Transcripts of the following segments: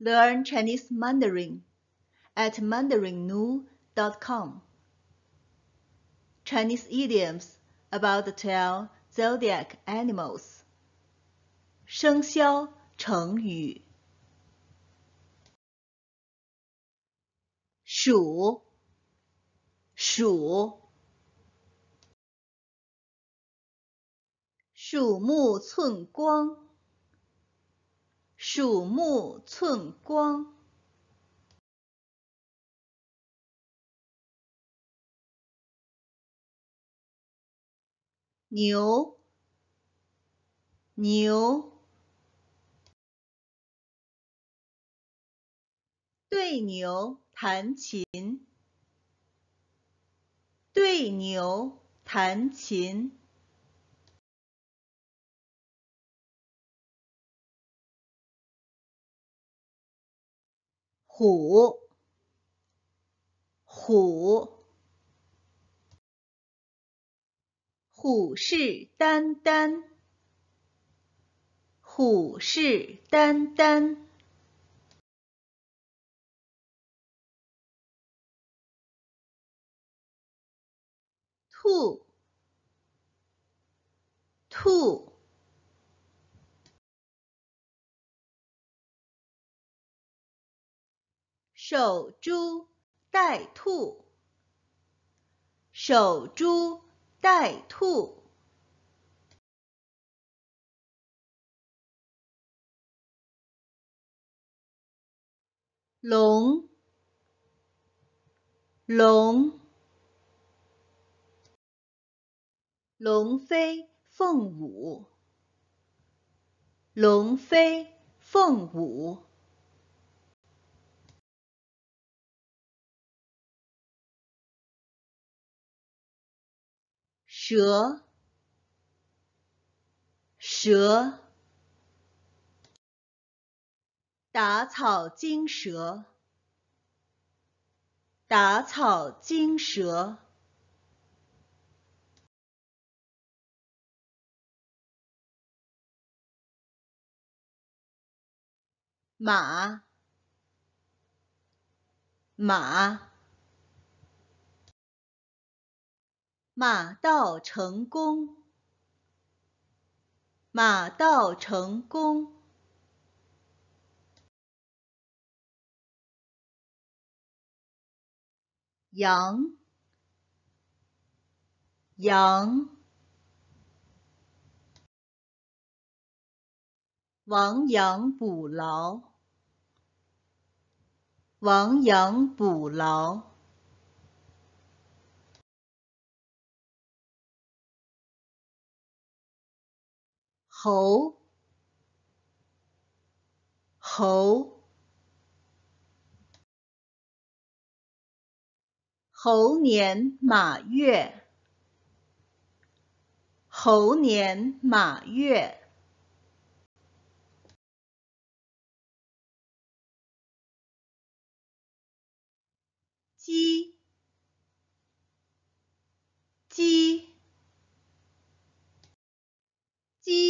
Learn Chinese Mandarin at mandarinnu.com. Chinese idioms about the 12 zodiac animals. 生肖成语：鼠，鼠，鼠目寸光。鼠目寸光。牛牛对牛弹琴，对牛弹琴。虎虎虎视眈眈，虎视眈眈。兔兔。守株待兔，守株待兔。龙，龙，龙飞凤舞，龙飞凤舞。蛇，蛇，打草惊蛇，打草惊蛇。马，马。马到成功，马到成功。羊，羊，亡羊补牢，亡羊补牢。猴，猴，猴年马月，猴年马月，鸡。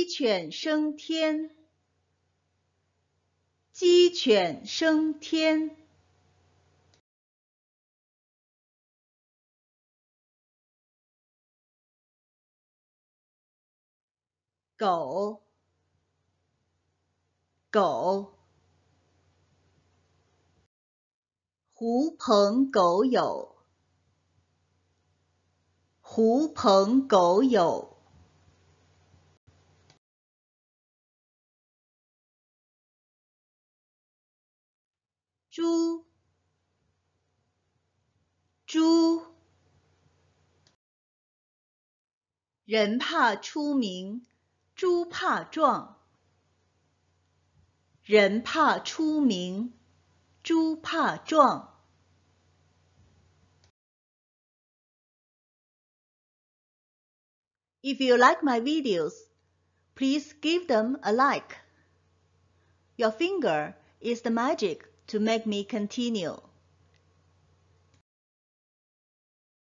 鸡犬升天，鸡犬升天，狗，狗，狐朋狗友，狐朋狗友。猪猪，人怕出名，猪怕壮。人怕出名，猪怕壮。If you like my videos, please give them a like. Your finger is the magic to make me continue.